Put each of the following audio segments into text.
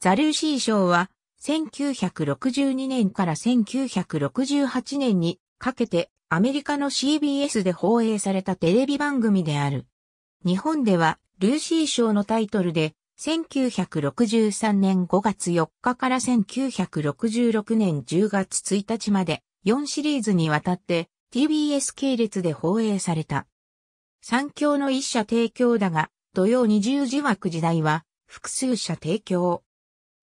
ザルーシー賞は、1962年から1968年にかけてアメリカの CBS で放映されたテレビ番組である。日本ではルーシー賞のタイトルで1963年5月4日から1966年10月1日まで4シリーズにわたって TBS 系列で放映された。三強の一社提供だが土曜20字枠時代は複数社提供。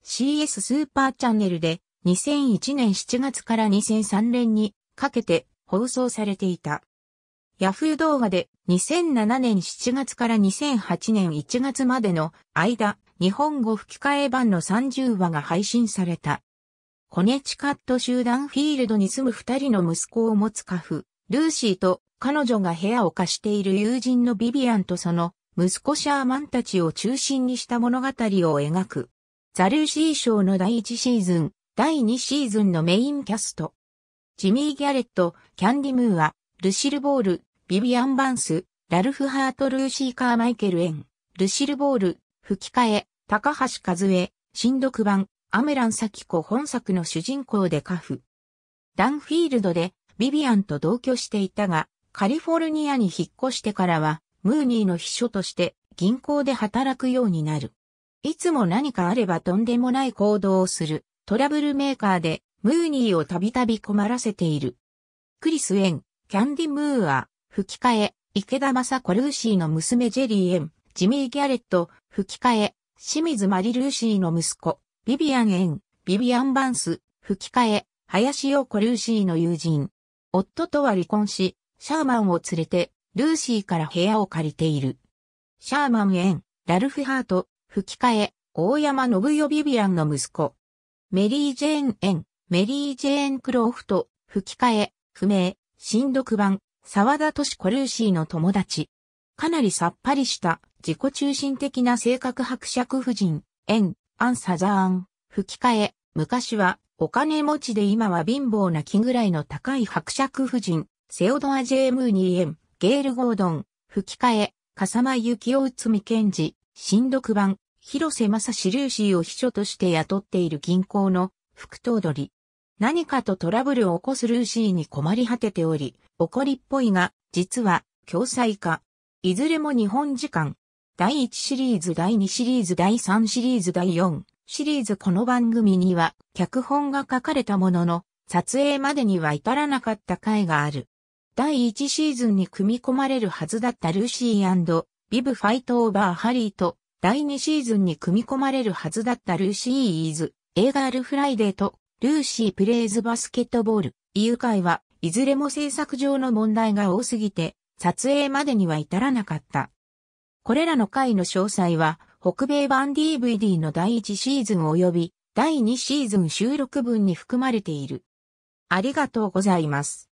CS スーパーチャンネルで2001年7月から2003年にかけて放送されていた。ヤフー動画で2007年7月から2008年1月までの間、日本語吹き替え版の30話が配信された。コネチカット集団フィールドに住む二人の息子を持つ家父、ルーシーと彼女が部屋を貸している友人のビビアンとその息子シャーマンたちを中心にした物語を描く。ザルーシー賞の第1シーズン、第2シーズンのメインキャスト。ジミー・ギャレット、キャンディ・ムーア、ルシル・ボール、ビビアン・バンス、ラルフ・ハート・ルーシー・カーマイケル・エン、ルシル・ボール、吹き替え、高橋和恵、新読版、アメラン・サキコ本作の主人公でカフ。ダンフィールドで、ビビアンと同居していたが、カリフォルニアに引っ越してからは、ムーニーの秘書として銀行で働くようになる。いつも何かあればとんでもない行動をする、トラブルメーカーで、ムーニーをたびたび困らせている。クリス・エン、キャンディ・ムーア、吹き替え、池田正子ルーシーの娘ジェリー・エン、ジミー・ギャレット、吹き替え、清水マリ・ルーシーの息子、ビビアン・エン、ビビアン・バンス、吹き替え、林陽子・ルーシーの友人。夫とは離婚し、シャーマンを連れて、ルーシーから部屋を借りている。シャーマン・エン、ラルフ・ハート、吹き替え、大山信代ビビアンの息子。メリー・ジェーン・エン、メリー・ジェーン・クローフト、吹き替え、不明、新読版、沢田敏コルーシーの友達。かなりさっぱりした自己中心的な性格伯爵夫人、エン、アン・サザーン、吹き替え、昔はお金持ちで今は貧乏な気ぐらいの高い伯爵夫人、セオドア・ジェームーニー・エン、ゲール・ゴードン、吹き替え、笠間幸夫内海賢治、新読版、広瀬正史ルーシーを秘書として雇っている銀行の副頭取。何かとトラブルを起こすルーシーに困り果てており、怒りっぽいが、実は、共済化。いずれも日本時間。第1シリーズ、第2シリーズ、第3シリーズ、第4シリーズこの番組には、脚本が書かれたものの、撮影までには至らなかった回がある。第1シーズンに組み込まれるはずだったルーシービブファイトオーバーハリーと第2シーズンに組み込まれるはずだったルーシー・イーズ、映画アル・フライデーと、ルーシー・プレイズ・バスケットボール、イユ会は、いずれも制作上の問題が多すぎて、撮影までには至らなかった。これらの回の詳細は、北米版 DVD の第1シーズン及び第2シーズン収録分に含まれている。ありがとうございます。